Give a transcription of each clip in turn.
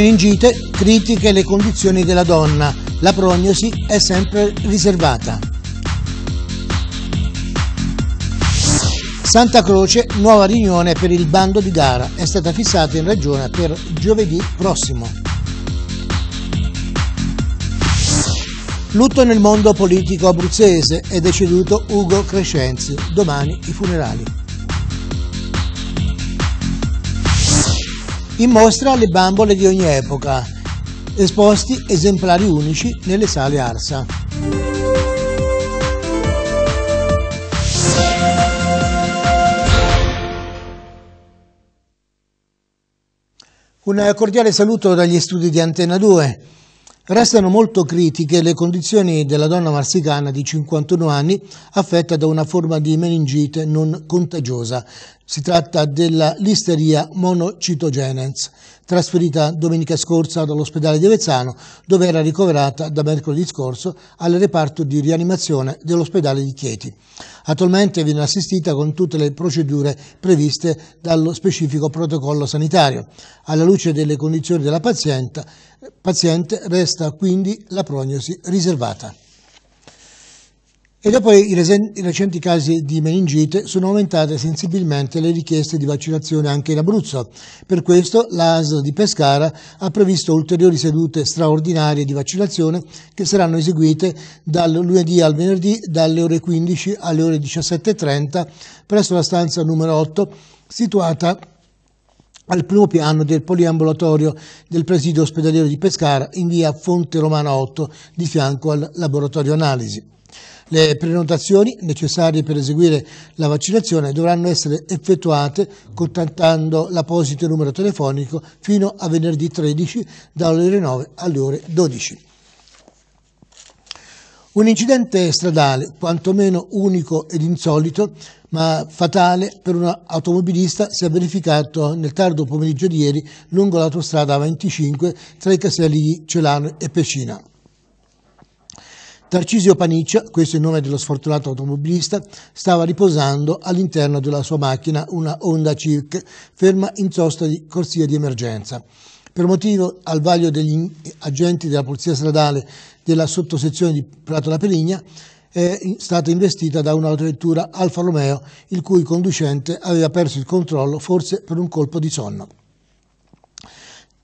meningite, critiche le condizioni della donna, la prognosi è sempre riservata. Santa Croce, nuova riunione per il bando di gara, è stata fissata in regione per giovedì prossimo. Lutto nel mondo politico abruzzese, è deceduto Ugo Crescenzi, domani i funerali. in mostra le bambole di ogni epoca, esposti esemplari unici nelle sale Arsa. Un cordiale saluto dagli studi di Antena 2. Restano molto critiche le condizioni della donna marsicana di 51 anni affetta da una forma di meningite non contagiosa si tratta della listeria monocitogenens, trasferita domenica scorsa dall'ospedale di Avezzano, dove era ricoverata da mercoledì scorso al reparto di rianimazione dell'ospedale di Chieti. Attualmente viene assistita con tutte le procedure previste dallo specifico protocollo sanitario. Alla luce delle condizioni della paziente, paziente resta quindi la prognosi riservata. E dopo i, recenti casi di meningite sono aumentate sensibilmente le richieste di vaccinazione anche in Abruzzo. Per questo l'AS di Pescara ha previsto ulteriori sedute straordinarie di vaccinazione che saranno eseguite dal lunedì al venerdì dalle ore 15 alle ore 17.30 presso la stanza numero 8 situata al primo piano del poliambulatorio del presidio ospedaliero di Pescara in via Fonte Romana 8 di fianco al laboratorio analisi. Le prenotazioni necessarie per eseguire la vaccinazione dovranno essere effettuate contattando l'apposito numero telefonico fino a venerdì 13 dalle ore 9 alle ore 12. Un incidente stradale, quantomeno unico ed insolito, ma fatale per un automobilista, si è verificato nel tardo pomeriggio di ieri lungo l'autostrada 25 tra i castelli di Celano e Pecina. Tarcisio Paniccia, questo è il nome dello sfortunato automobilista, stava riposando all'interno della sua macchina, una Honda Civic, ferma in sosta di corsia di emergenza. Per motivo al vaglio degli agenti della Polizia Stradale della sottosezione di Prato La Peligna, è stata investita da un'autovettura Alfa Romeo, il cui conducente aveva perso il controllo, forse per un colpo di sonno.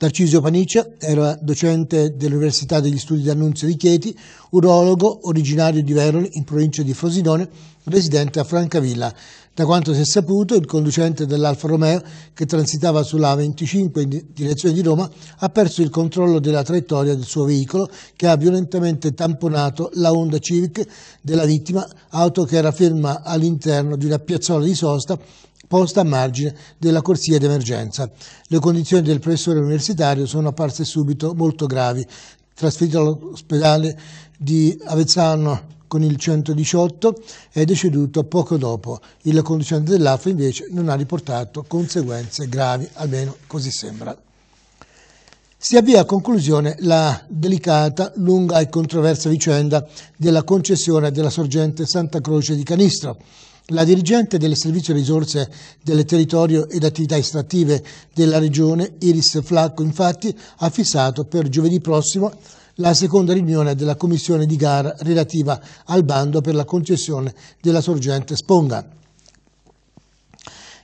Narciso Panice era docente dell'Università degli Studi d'Annunzio di Chieti, urologo originario di Veroli, in provincia di Frosinone, residente a Francavilla. Da quanto si è saputo, il conducente dell'Alfa Romeo, che transitava sulla 25 in direzione di Roma, ha perso il controllo della traiettoria del suo veicolo, che ha violentamente tamponato la Honda Civic della vittima, auto che era ferma all'interno di una piazzola di sosta posta a margine della corsia d'emergenza. Le condizioni del professore universitario sono apparse subito molto gravi. Trasferito all'ospedale di Avezzano con il 118 è deceduto poco dopo. Il conducente dell'AFA invece non ha riportato conseguenze gravi, almeno così sembra. Si avvia a conclusione la delicata, lunga e controversa vicenda della concessione della sorgente Santa Croce di Canistro la dirigente del Servizio Risorse del Territorio ed Attività Estrattive della Regione, Iris Flacco, infatti, ha fissato per giovedì prossimo la seconda riunione della Commissione di gara relativa al bando per la concessione della sorgente Sponga.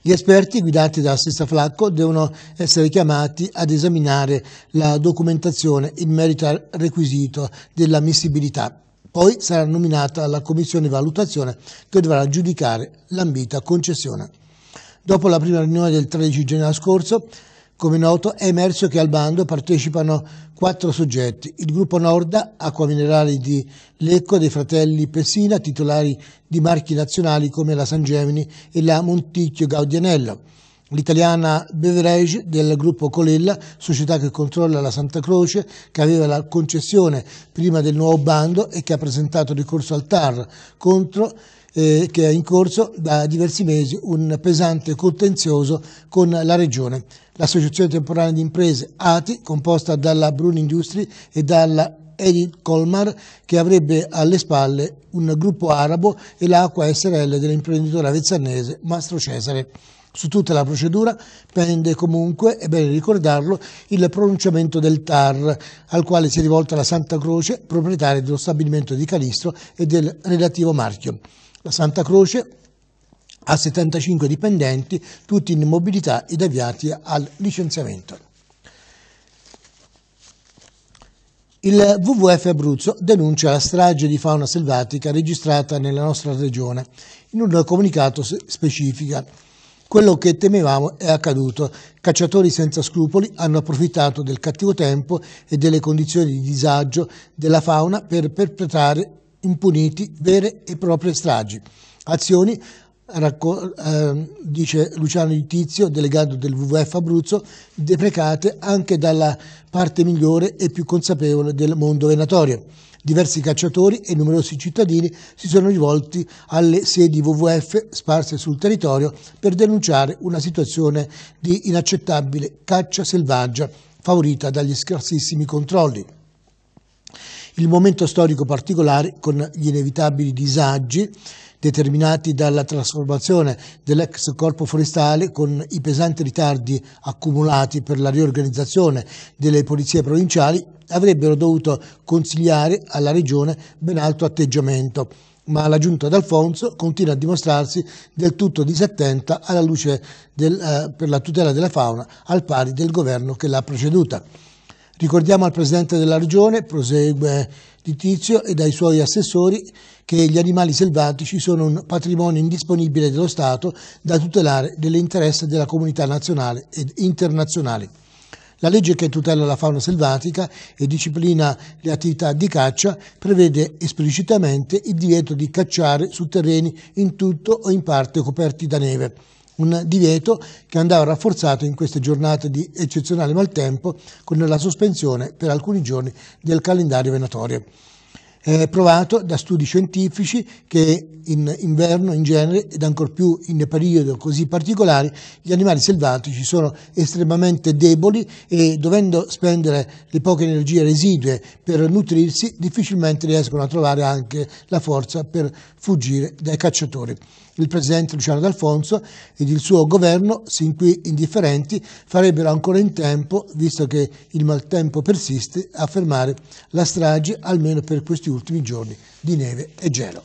Gli esperti guidati dalla stessa Flacco devono essere chiamati ad esaminare la documentazione in merito al requisito dell'ammissibilità. Poi sarà nominata la commissione di valutazione che dovrà giudicare l'ambita concessione. Dopo la prima riunione del 13 gennaio scorso, come noto, è emerso che al bando partecipano quattro soggetti. Il gruppo Norda, acqua minerali di Lecco, dei fratelli Pessina, titolari di marchi nazionali come la Sangemini e la Monticchio Gaudianello l'italiana Beverage del gruppo Colella, società che controlla la Santa Croce, che aveva la concessione prima del nuovo bando e che ha presentato ricorso al TAR contro eh, che è in corso da diversi mesi un pesante contenzioso con la Regione. L'associazione temporanea di imprese ATI, composta dalla Bruni Industri e dalla Edith Colmar che avrebbe alle spalle un gruppo arabo e l'acqua SRL dell'imprenditore avezzanese Mastro Cesare. Su tutta la procedura pende comunque, è bene ricordarlo, il pronunciamento del TAR, al quale si è rivolta la Santa Croce, proprietaria dello stabilimento di Calistro e del relativo marchio. La Santa Croce ha 75 dipendenti, tutti in mobilità ed avviati al licenziamento. Il WWF Abruzzo denuncia la strage di fauna selvatica registrata nella nostra regione in un comunicato specifica. Quello che temevamo è accaduto. Cacciatori senza scrupoli hanno approfittato del cattivo tempo e delle condizioni di disagio della fauna per perpetrare impuniti vere e proprie stragi. Azioni Racco- eh, dice Luciano Di Tizio, delegato del WWF Abruzzo, deprecate anche dalla parte migliore e più consapevole del mondo venatorio. Diversi cacciatori e numerosi cittadini si sono rivolti alle sedi WWF sparse sul territorio per denunciare una situazione di inaccettabile caccia selvaggia favorita dagli scarsissimi controlli. Il momento storico particolare, con gli inevitabili disagi, determinati dalla trasformazione dell'ex corpo forestale con i pesanti ritardi accumulati per la riorganizzazione delle polizie provinciali avrebbero dovuto consigliare alla Regione ben alto atteggiamento ma la giunta d'Alfonso continua a dimostrarsi del tutto disattenta alla luce del, eh, per la tutela della fauna, al pari del governo che l'ha preceduta. Ricordiamo al Presidente della Regione, prosegue di Tizio e dai suoi assessori che gli animali selvatici sono un patrimonio indisponibile dello Stato da tutelare nell'interesse della comunità nazionale ed internazionale. La legge che tutela la fauna selvatica e disciplina le attività di caccia prevede esplicitamente il divieto di cacciare su terreni in tutto o in parte coperti da neve un divieto che andava rafforzato in queste giornate di eccezionale maltempo con la sospensione per alcuni giorni del calendario venatorio. È provato da studi scientifici che in inverno in genere ed ancor più in periodi così particolari gli animali selvatici sono estremamente deboli e dovendo spendere le poche energie residue per nutrirsi difficilmente riescono a trovare anche la forza per fuggire dai cacciatori il presidente Luciano D'Alfonso ed il suo governo, sin qui indifferenti, farebbero ancora in tempo, visto che il maltempo persiste, a fermare la strage almeno per questi ultimi giorni di neve e gelo.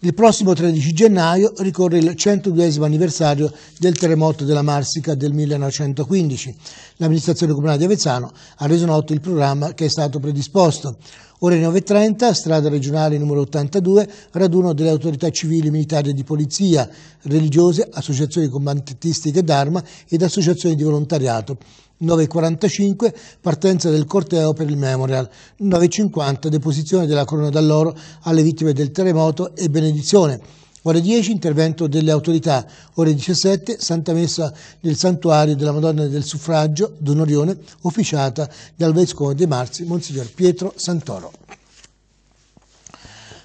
Il prossimo 13 gennaio ricorre il 102 anniversario del terremoto della Marsica del 1915. L'amministrazione comunale di Avezzano ha reso noto il programma che è stato predisposto. Ore 9.30, strada regionale numero 82, raduno delle autorità civili, militari e di polizia, religiose, associazioni combattistiche d'arma ed associazioni di volontariato. 9.45 partenza del corteo per il Memorial, 9.50 deposizione della corona d'alloro alle vittime del terremoto e benedizione ore 10 intervento delle autorità, ore 17 Santa Messa nel santuario della Madonna del Suffragio Don Orione, officiata dal Vescovo dei Marzi, Monsignor Pietro Santoro.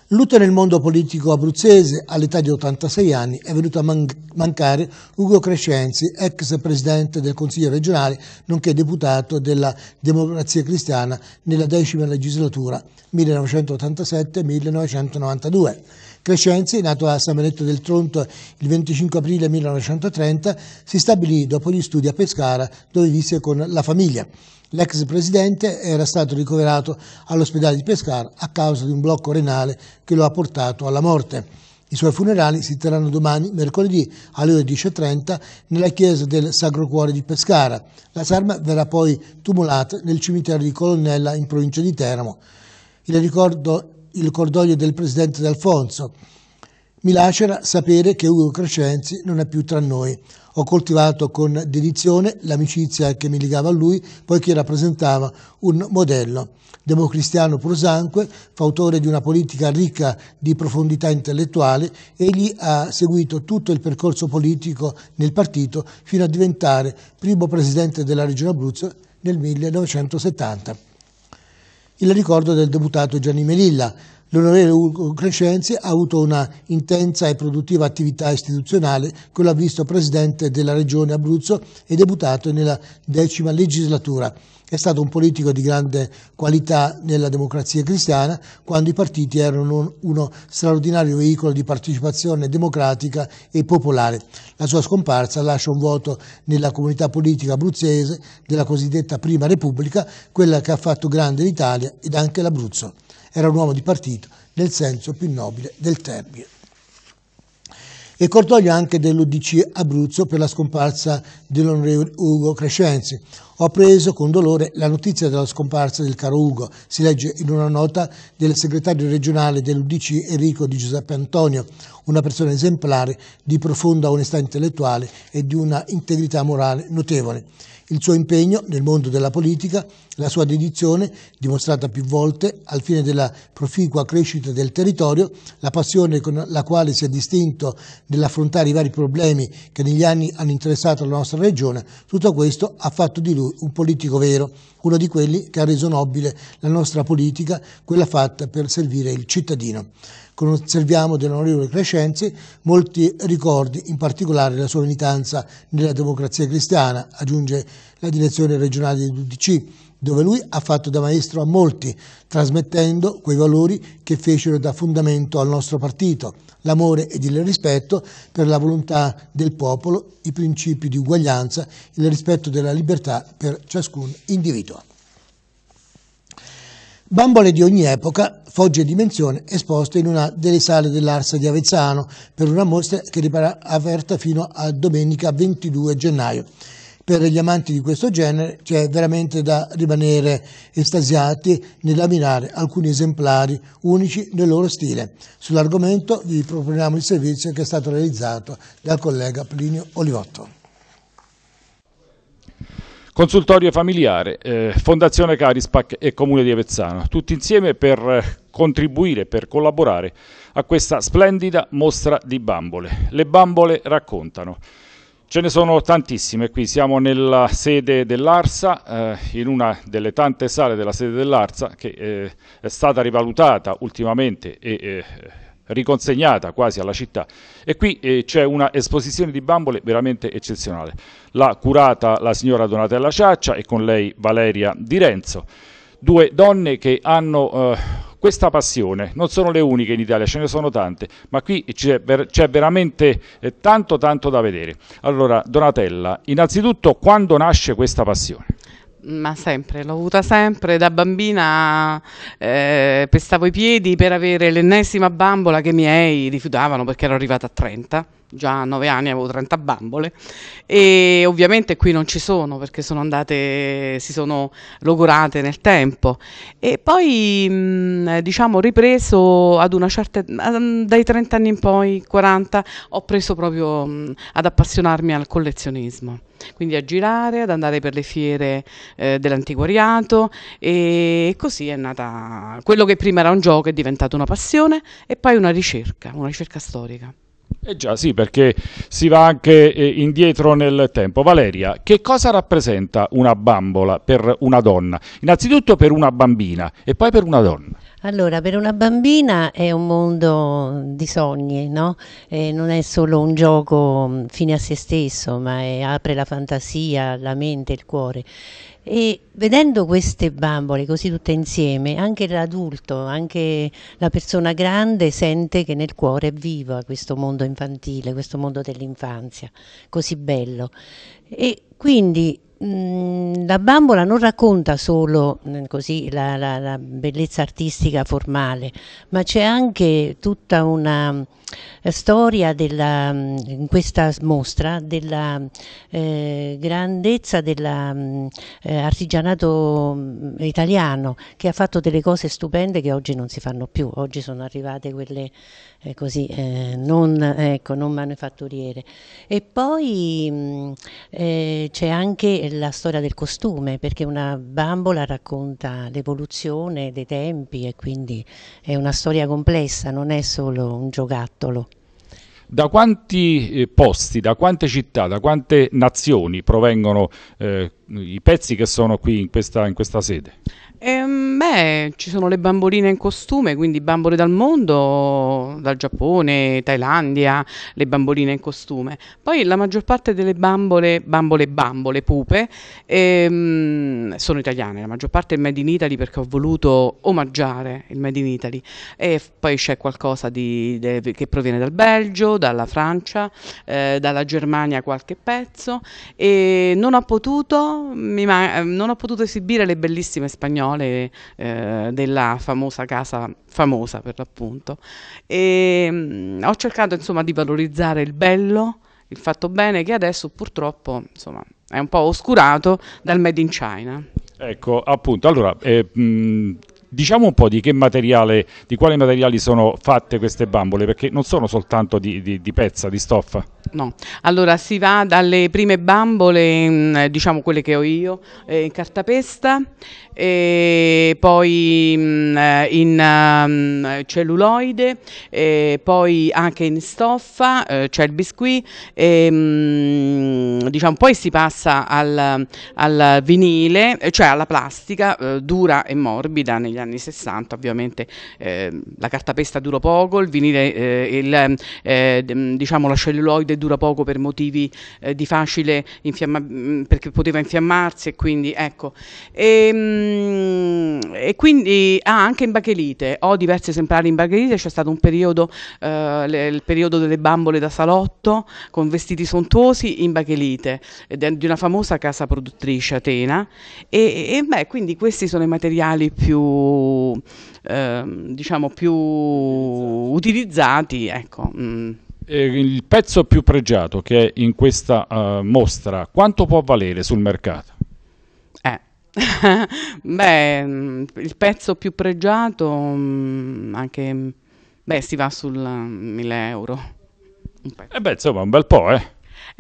Lutto nel mondo politico abruzzese, all'età di 86 anni, è venuto a man mancare Ugo Crescenzi, ex presidente del Consiglio regionale, nonché deputato della Democrazia Cristiana nella decima legislatura 1987-1992. Crescenzi, nato a San Benedetto del Tronto il 25 aprile 1930, si stabilì dopo gli studi a Pescara dove visse con la famiglia. L'ex presidente era stato ricoverato all'ospedale di Pescara a causa di un blocco renale che lo ha portato alla morte. I suoi funerali si terranno domani, mercoledì, alle ore 10.30, nella chiesa del Sacro Cuore di Pescara. La salma verrà poi tumulata nel cimitero di Colonnella, in provincia di Teramo. Il ricordo il cordoglio del presidente D'Alfonso. Mi lacera sapere che Ugo Crescenzi non è più tra noi. Ho coltivato con dedizione l'amicizia che mi legava a lui, poiché rappresentava un modello. Democristiano prosanque, fautore di una politica ricca di profondità intellettuale, egli ha seguito tutto il percorso politico nel partito fino a diventare primo presidente della Regione Abruzzo nel 1970 il ricordo del deputato Gianni Melilla. L'onorevole Ugo Crescenzi ha avuto una intensa e produttiva attività istituzionale con l'avvisto presidente della regione Abruzzo e deputato nella decima legislatura è stato un politico di grande qualità nella democrazia cristiana, quando i partiti erano uno straordinario veicolo di partecipazione democratica e popolare. La sua scomparsa lascia un vuoto nella comunità politica abruzzese della cosiddetta Prima Repubblica, quella che ha fatto grande l'Italia ed anche l'Abruzzo. Era un uomo di partito nel senso più nobile del termine e cordoglio anche dell'Udc Abruzzo per la scomparsa dell'onorevole Ugo Crescenzi. Ho preso con dolore la notizia della scomparsa del caro Ugo, si legge in una nota del segretario regionale dell'Udc Enrico Di Giuseppe Antonio, una persona esemplare di profonda onestà intellettuale e di una integrità morale notevole. Il suo impegno nel mondo della politica la sua dedizione, dimostrata più volte, al fine della proficua crescita del territorio, la passione con la quale si è distinto nell'affrontare i vari problemi che negli anni hanno interessato la nostra regione, tutto questo ha fatto di lui un politico vero, uno di quelli che ha reso nobile la nostra politica, quella fatta per servire il cittadino. Conserviamo dell'onorevole Crescenzi molti ricordi, in particolare la sua militanza nella democrazia cristiana, aggiunge la direzione regionale dell'UDC, dove lui ha fatto da maestro a molti, trasmettendo quei valori che fecero da fondamento al nostro partito, l'amore ed il rispetto per la volontà del popolo, i principi di uguaglianza, il rispetto della libertà per ciascun individuo. Bambole di ogni epoca, fogge e dimensione, esposte in una delle sale dell'Arsa di Avezzano per una mostra che rimarrà aperta fino a domenica 22 gennaio per gli amanti di questo genere c'è veramente da rimanere estasiati nell'ammirare alcuni esemplari unici nel loro stile. Sull'argomento vi proponiamo il servizio che è stato realizzato dal collega Plinio Olivotto. Consultorio familiare, eh, Fondazione Carispac e Comune di Avezzano, tutti insieme per eh, contribuire, per collaborare a questa splendida mostra di bambole. Le bambole raccontano. Ce ne sono tantissime qui, siamo nella sede dell'Arsa, eh, in una delle tante sale della sede dell'Arsa che eh, è stata rivalutata ultimamente e eh, riconsegnata quasi alla città e qui eh, c'è una esposizione di bambole veramente eccezionale. L'ha curata la signora Donatella Ciaccia e con lei Valeria Di Renzo due donne che hanno... Eh, questa passione. Non sono le uniche in Italia, ce ne sono tante, ma qui c'è, ver- c'è veramente eh, tanto tanto da vedere. Allora, Donatella, innanzitutto quando nasce questa passione? Ma sempre, l'ho avuta sempre, da bambina eh, pestavo i piedi per avere l'ennesima bambola che i miei rifiutavano perché ero arrivata a 30 già a 9 anni avevo 30 bambole e ovviamente qui non ci sono perché sono andate, si sono logorate nel tempo e poi mh, mm, diciamo ripreso ad una certa, dai 30 anni in poi, 40, ho preso proprio mm, ad appassionarmi al collezionismo quindi a girare, ad andare per le fiere eh, dell'antiquariato e così è nata quello che prima era un gioco è diventato una passione e poi una ricerca, una ricerca storica. Eh già sì, perché si va anche eh, indietro nel tempo. Valeria, che cosa rappresenta una bambola per una donna? Innanzitutto per una bambina e poi per una donna. Allora, per una bambina è un mondo di sogni, no? Eh, non è solo un gioco mm, fine a se stesso, ma è, apre la fantasia, la mente, il cuore. E vedendo queste bambole così tutte insieme, anche l'adulto, anche la persona grande sente che nel cuore è vivo questo mondo infantile, questo mondo dell'infanzia, così bello. E quindi Mm, la bambola non racconta solo mm, così, la, la, la, bellezza artistica formale, ma c'è anche tutta una mm, storia della, in questa mostra della eh, grandezza dell'artigianato eh, italiano che ha fatto delle cose stupende che oggi non si fanno più, oggi sono arrivate quelle eh, così, eh, non, ecco, non, manufatturiere. E poi mm, eh, c'è anche la storia del costume, perché una bambola racconta l'evoluzione dei tempi e quindi è una storia complessa, non è solo un giocattolo. Da quanti eh, posti, da quante città, da quante nazioni provengono eh, i pezzi che sono qui in questa, in questa sede? Ehm, beh, ci sono le bamboline in costume, quindi bambole dal mondo, dal Giappone, Thailandia, le bamboline in costume. Poi la maggior parte delle bambole, bambole, bambole, pupe, ehm, sono italiane, la maggior parte è Made in Italy perché ho voluto omaggiare il Made in Italy. E poi c'è qualcosa di, de, che proviene dal Belgio, dalla Francia, eh, dalla Germania qualche pezzo e non ho potuto no, man- eh, non ho potuto esibire le bellissime spagnole eh, della famosa casa famosa per l'appunto. E, ehm, mh, ho cercato insomma di valorizzare il bello, il fatto bene che adesso purtroppo insomma, è un po' oscurato dal Made in China. Ecco, appunto, allora, eh, mh, Diciamo un po' di, che materiale, di quali materiali sono fatte queste bambole, perché non sono soltanto di, di, di pezza, di stoffa. No, allora si va dalle prime bambole, mm, diciamo quelle che ho io, eh, in cartapesta, mm, eh, poi in mm, celluloide, eh, poi anche in stoffa, eh, c'è il biscuit, mh, diciamo, poi si passa al, al vinile, cioè alla plastica eh, dura e morbida negli anni 60 ovviamente eh, la cartapesta dura poco, il vinile, eh, il, eh, diciamo la celluloide dura poco per motivi eh, di facile infiamma- mm, perché poteva infiammarsi e quindi ecco. E, ehm, mh, e quindi ah, anche in bachelite, ho diversi esemplari in bachelite, c'è stato un periodo, eh, le, il periodo delle bambole da salotto con vestiti sontuosi in bachelite di una famosa casa produttrice Atena e, e beh, quindi questi sono i materiali più più, ehm, diciamo più utilizzati. Ecco. Mm. Il pezzo più pregiato che è in questa uh, mostra, quanto può valere sul mercato? Eh. beh, mm, il pezzo più pregiato mm, anche beh, si va sul 1000 mm, euro. Eh beh, insomma, un bel po', eh.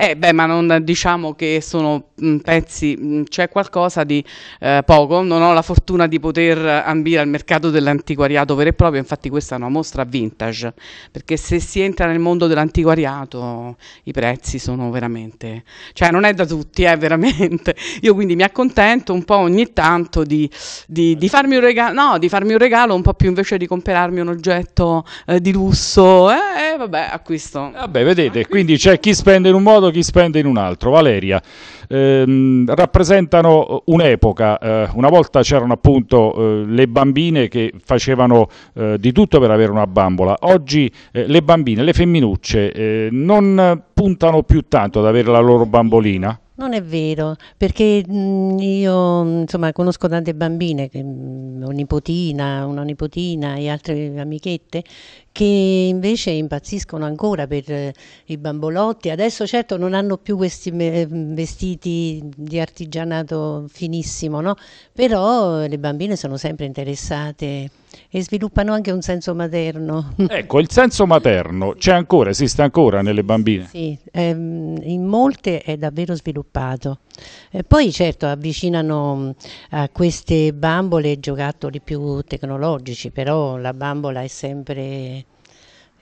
Eh beh, ma non diciamo che sono mm, pezzi, mm, c'è qualcosa di eh, poco, non ho la fortuna di poter ambire al mercato dell'antiquariato vero e proprio, infatti questa è una mostra vintage, perché se si entra nel mondo dell'antiquariato i prezzi sono veramente, cioè non è da tutti, è eh, veramente. Io quindi mi accontento un po' ogni tanto di, di, di, farmi, un regalo, no, di farmi un regalo, un po' più invece di comprarmi un oggetto eh, di lusso, eh, eh vabbè, acquisto. Vabbè, vedete, quindi c'è chi spende in un modo chi spende in un altro. Valeria, ehm, rappresentano un'epoca, eh, una volta c'erano appunto eh, le bambine che facevano eh, di tutto per avere una bambola, oggi eh, le bambine, le femminucce, eh, non puntano più tanto ad avere la loro bambolina? Non è vero, perché mm, io insomma conosco tante bambine, che, mm, nipotina, una nipotina e altre amichette che invece impazziscono ancora per eh, i bambolotti. Adesso certo non hanno più questi mm, vestiti di artigianato finissimo, no? Però le bambine sono sempre interessate e sviluppano anche un senso materno. Ecco, il senso materno c'è ancora, esiste ancora nelle bambine? Sì, ehm, in molte è davvero sviluppato. E poi certo avvicinano mm, a queste bambole giocattoli più tecnologici, però la bambola è sempre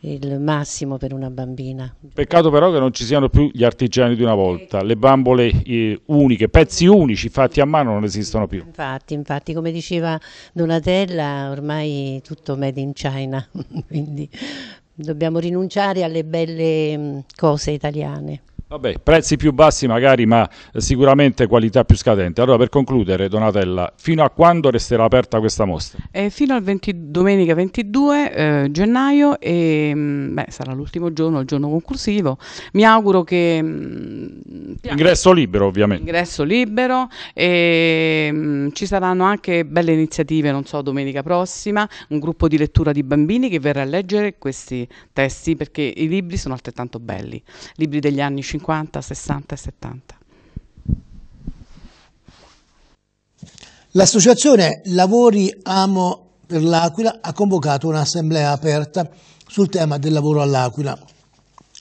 il massimo per una bambina. Peccato però che non ci siano più gli artigiani di una volta, le bambole eh, uniche, pezzi unici fatti a mano non esistono più. Infatti, infatti, come diceva Donatella, ormai tutto made in China, quindi dobbiamo rinunciare alle belle mm, cose italiane. Vabbè, prezzi più bassi magari, ma eh, sicuramente qualità più scadente. Allora, per concludere, Donatella, fino a quando resterà aperta questa mostra? Eh, fino al 20, domenica 22 eh, gennaio e mm, beh, sarà l'ultimo giorno, il giorno conclusivo. Mi auguro che... Mh, mm, ingresso libero, ovviamente. Ingresso libero e mh, mm, ci saranno anche belle iniziative, non so, domenica prossima, un gruppo di lettura di bambini che verrà a leggere questi testi perché i libri sono altrettanto belli, libri degli anni 50 50, 60 e 70. L'associazione Lavori Amo per l'Aquila ha convocato un'assemblea aperta sul tema del lavoro all'Aquila,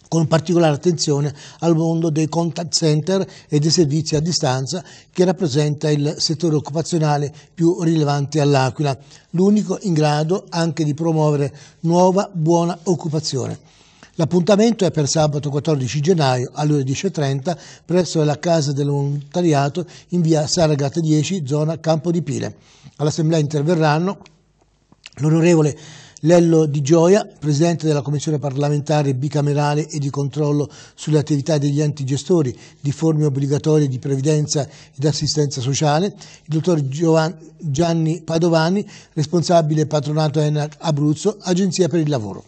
con particolare attenzione al mondo dei contact center e dei servizi a distanza che rappresenta il settore occupazionale più rilevante all'Aquila, l'unico in grado anche di promuovere nuova buona occupazione. L'appuntamento è per sabato 14 gennaio alle ore 10.30 presso la Casa del Volontariato in via Saragata 10, zona Campo di Pile. All'assemblea interverranno l'onorevole Lello Di Gioia, Presidente della Commissione parlamentare bicamerale e di controllo sulle attività degli enti gestori di forme obbligatorie di previdenza ed assistenza sociale, il dottor Gianni Padovani, responsabile patronato ENAC Abruzzo, Agenzia per il Lavoro.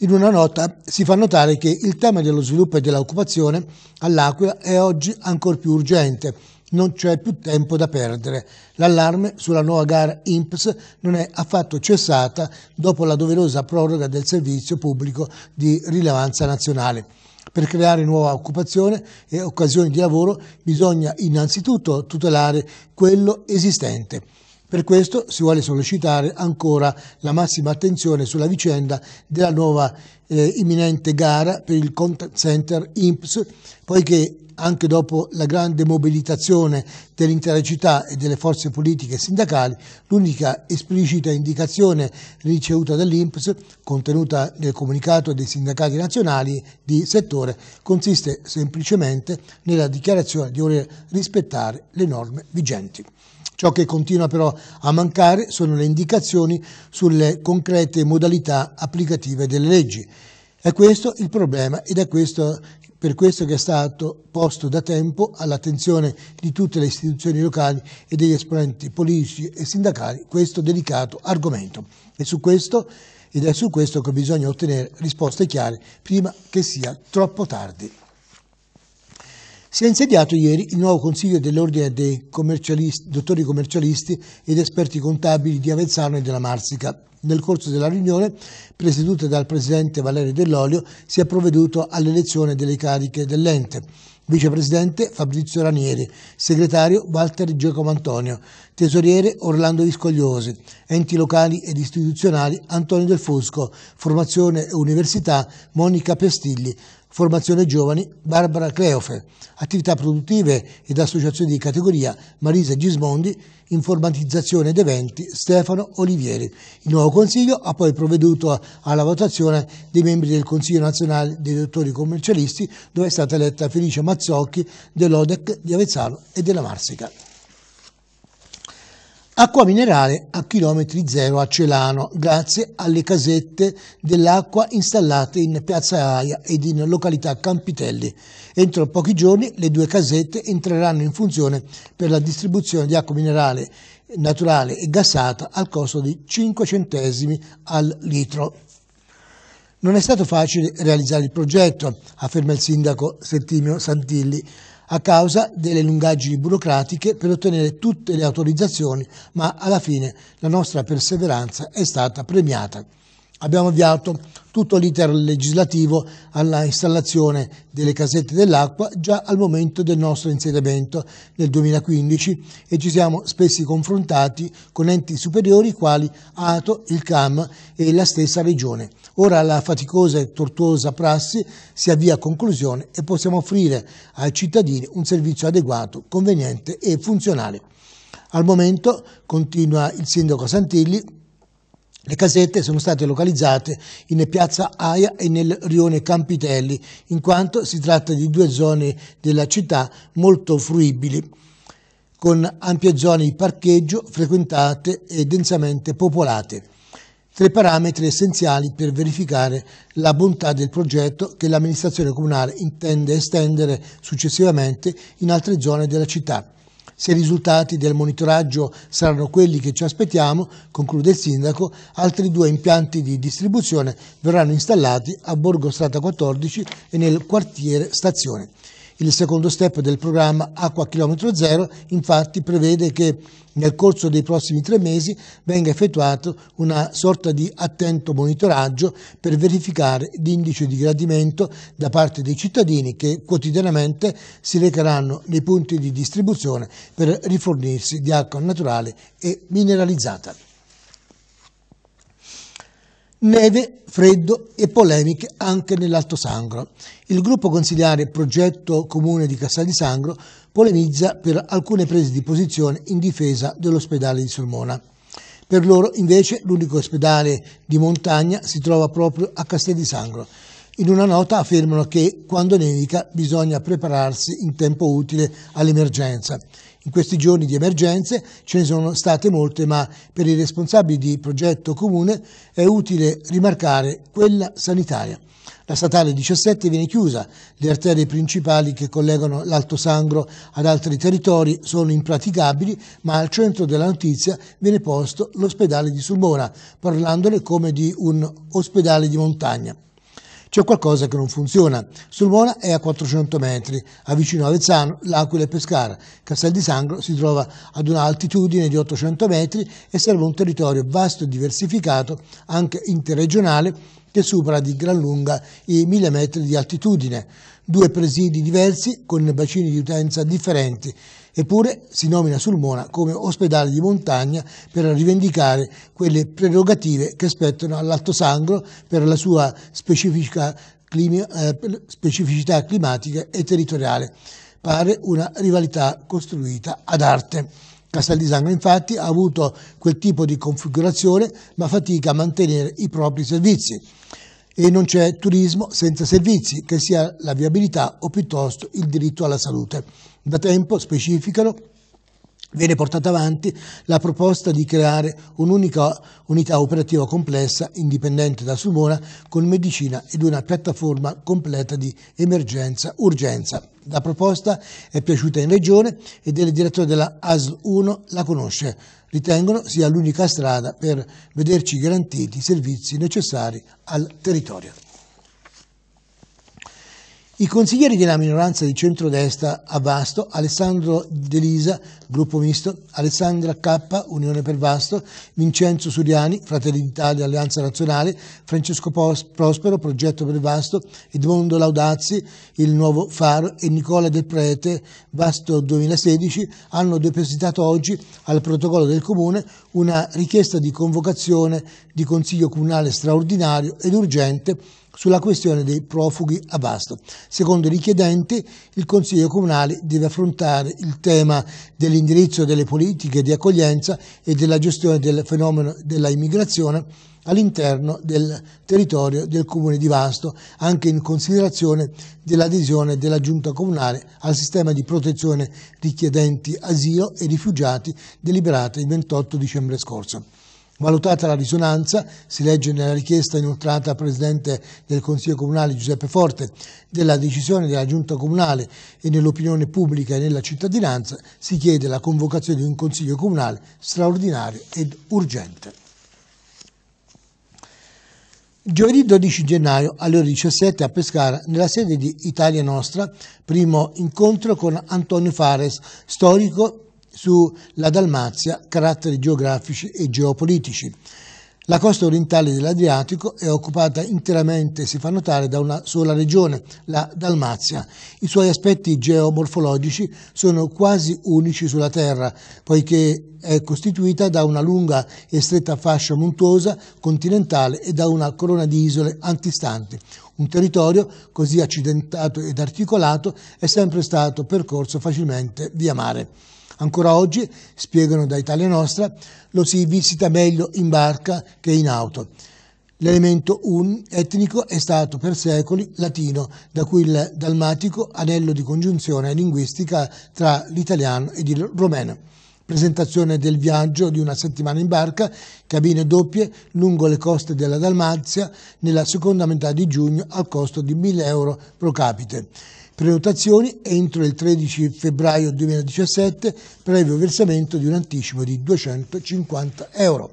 In una nota si fa notare che il tema dello sviluppo e dell'occupazione all'Aquila è oggi ancora più urgente. Non c'è più tempo da perdere. L'allarme sulla nuova gara IMPS non è affatto cessata dopo la doverosa proroga del servizio pubblico di rilevanza nazionale. Per creare nuova occupazione e occasioni di lavoro bisogna innanzitutto tutelare quello esistente. Per questo si vuole sollecitare ancora la massima attenzione sulla vicenda della nuova eh, imminente gara per il contact center IMPS, poiché anche dopo la grande mobilitazione dell'intera città e delle forze politiche e sindacali, l'unica esplicita indicazione ricevuta dall'INPS, contenuta nel comunicato dei sindacati nazionali di settore, consiste semplicemente nella dichiarazione di voler rispettare le norme vigenti. Ciò che continua però a mancare sono le indicazioni sulle concrete modalità applicative delle leggi. È questo il problema ed è questo, per questo che è stato posto da tempo all'attenzione di tutte le istituzioni locali e degli esponenti politici e sindacali questo delicato argomento. E su questo, ed è su questo che bisogna ottenere risposte chiare prima che sia troppo tardi. Si è insediato ieri il nuovo Consiglio dell'Ordine dei commercialisti, dottori commercialisti ed esperti contabili di Avezzano e della Marsica. Nel corso della riunione, presieduta dal Presidente Valerio Dell'Olio, si è provveduto all'elezione delle cariche dell'ente. Vicepresidente Fabrizio Ranieri, segretario Walter Giacomo Antonio, tesoriere Orlando Viscogliosi, enti locali ed istituzionali Antonio Del Fusco, formazione e università Monica Pestigli, formazione giovani Barbara Cleofe, attività produttive ed associazioni di categoria Marisa Gismondi, informatizzazione ed eventi Stefano Olivieri. Il nuovo Consiglio ha poi provveduto alla votazione dei membri del Consiglio nazionale dei dottori commercialisti dove è stata eletta Felice Mazzocchi dell'Odec di Avezzano e della Marsica. Acqua minerale a chilometri zero a Celano, grazie alle casette dell'acqua installate in Piazza Aia ed in località Campitelli. Entro pochi giorni le due casette entreranno in funzione per la distribuzione di acqua minerale naturale e gassata al costo di 5 centesimi al litro. Non è stato facile realizzare il progetto, afferma il sindaco Settimio Santilli a causa delle lungaggini burocratiche per ottenere tutte le autorizzazioni, ma alla fine la nostra perseveranza è stata premiata abbiamo avviato tutto l'iter legislativo alla installazione delle casette dell'acqua già al momento del nostro insediamento nel 2015 e ci siamo spesso confrontati con enti superiori quali ATO, il CAM e la stessa Regione. Ora la faticosa e tortuosa prassi si avvia a conclusione e possiamo offrire ai cittadini un servizio adeguato, conveniente e funzionale. Al momento, continua il sindaco Santilli, le casette sono state localizzate in piazza Aia e nel rione Campitelli, in quanto si tratta di due zone della città molto fruibili, con ampie zone di parcheggio frequentate e densamente popolate. Tre parametri essenziali per verificare la bontà del progetto che l'amministrazione comunale intende estendere successivamente in altre zone della città. Se i risultati del monitoraggio saranno quelli che ci aspettiamo, conclude il sindaco, altri due impianti di distribuzione verranno installati a Borgo Strada 14 e nel quartiere Stazione. Il secondo step del programma Acqua Chilometro Zero infatti prevede che nel corso dei prossimi tre mesi venga effettuato una sorta di attento monitoraggio per verificare l'indice di gradimento da parte dei cittadini che quotidianamente si recheranno nei punti di distribuzione per rifornirsi di acqua naturale e mineralizzata neve, freddo e polemiche anche nell'Alto Sangro. Il gruppo consigliare Progetto Comune di Castel di Sangro polemizza per alcune prese di posizione in difesa dell'ospedale di Sulmona. Per loro invece l'unico ospedale di montagna si trova proprio a Castel di Sangro. In una nota affermano che quando nevica bisogna prepararsi in tempo utile all'emergenza. In questi giorni di emergenze ce ne sono state molte, ma per i responsabili di progetto comune è utile rimarcare quella sanitaria. La statale 17 viene chiusa, le arterie principali che collegano l'Alto Sangro ad altri territori sono impraticabili, ma al centro della notizia viene posto l'ospedale di Sulmona, parlandone come di un ospedale di montagna. C'è qualcosa che non funziona. Sulmona è a 400 metri, avvicino Avezzano, L'Aquila e Pescara. Castel di Sangro si trova ad un'altitudine di 800 metri e serve un territorio vasto e diversificato, anche interregionale, che supera di gran lunga i 1000 metri di altitudine. Due presidi diversi con bacini di utenza differenti Eppure si nomina Sulmona come ospedale di montagna per rivendicare quelle prerogative che spettano all'Alto Sangro per la sua specifica climi, eh, specificità climatica e territoriale. Pare una rivalità costruita ad arte. Castel di Sangro infatti ha avuto quel tipo di configurazione ma fatica a mantenere i propri servizi e non c'è turismo senza servizi, che sia la viabilità o piuttosto il diritto alla salute. Da tempo, specificano, viene portata avanti la proposta di creare un'unica unità operativa complessa indipendente da Sulmona con medicina ed una piattaforma completa di emergenza-urgenza. La proposta è piaciuta in regione ed il direttore della ASL 1 la conosce. Ritengono sia l'unica strada per vederci garantiti i servizi necessari al territorio. I consiglieri della minoranza di centrodestra a Vasto, Alessandro Delisa, gruppo misto, Alessandra Cappa, Unione per Vasto, Vincenzo Suriani, Fratelli d'Italia, Alleanza Nazionale, Francesco Prospero, Progetto per Vasto, Edmondo Laudazzi, Il Nuovo Faro e Nicola Del Prete, Vasto 2016, hanno depositato oggi al protocollo del Comune una richiesta di convocazione di Consiglio Comunale straordinario ed urgente sulla questione dei profughi a Vasto. Secondo i richiedenti, il Consiglio Comunale deve affrontare il tema dell'indirizzo delle politiche di accoglienza e della gestione del fenomeno della immigrazione all'interno del territorio del Comune di Vasto, anche in considerazione dell'adesione della Giunta Comunale al sistema di protezione richiedenti asilo e rifugiati deliberato il 28 dicembre scorso. Valutata la risonanza, si legge nella richiesta inoltrata al Presidente del Consiglio Comunale Giuseppe Forte della decisione della Giunta Comunale e nell'opinione pubblica e nella cittadinanza, si chiede la convocazione di un Consiglio Comunale straordinario ed urgente. Giovedì 12 gennaio alle ore 17 a Pescara, nella sede di Italia Nostra, primo incontro con Antonio Fares, storico sulla Dalmazia caratteri geografici e geopolitici. La costa orientale dell'Adriatico è occupata interamente, si fa notare, da una sola regione, la Dalmazia. I suoi aspetti geomorfologici sono quasi unici sulla Terra, poiché è costituita da una lunga e stretta fascia montuosa continentale e da una corona di isole antistanti. Un territorio così accidentato ed articolato è sempre stato percorso facilmente via mare. Ancora oggi, spiegano da Italia Nostra, lo si visita meglio in barca che in auto. L'elemento un etnico è stato per secoli latino, da cui il dalmatico anello di congiunzione linguistica tra l'italiano ed il romeno. Presentazione del viaggio di una settimana in barca, cabine doppie lungo le coste della Dalmazia nella seconda metà di giugno al costo di 1000 euro pro capite. Prenotazioni entro il 13 febbraio 2017 previo versamento di un anticipo di 250 euro.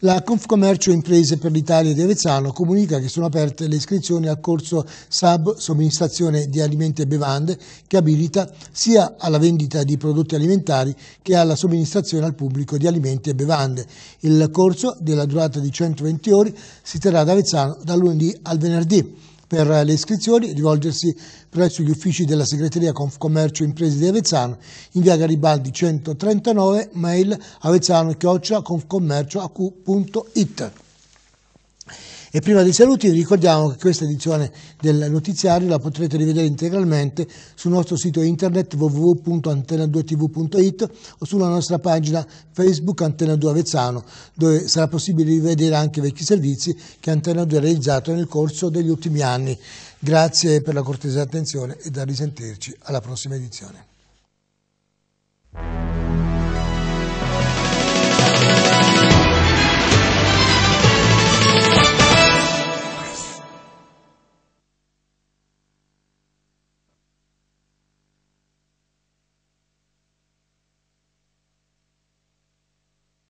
La Confcommercio Imprese per l'Italia di Avezzano comunica che sono aperte le iscrizioni al corso SAB Somministrazione di Alimenti e Bevande che abilita sia alla vendita di prodotti alimentari che alla somministrazione al pubblico di alimenti e bevande. Il corso, della durata di 120 ore, si terrà ad Avezzano dal lunedì al venerdì per eh, le iscrizioni rivolgersi presso gli uffici della segreteria Confcommercio Imprese di Avezzano in via Garibaldi 139, mail avezzano-confcommercio.it. E prima dei saluti vi ricordiamo che questa edizione del notiziario la potrete rivedere integralmente sul nostro sito internet www.antena2tv.it o sulla nostra pagina Facebook Antena 2 Avezzano, dove sarà possibile rivedere anche vecchi servizi che Antena 2 ha realizzato nel corso degli ultimi anni. Grazie per la cortesa attenzione e da risentirci alla prossima edizione.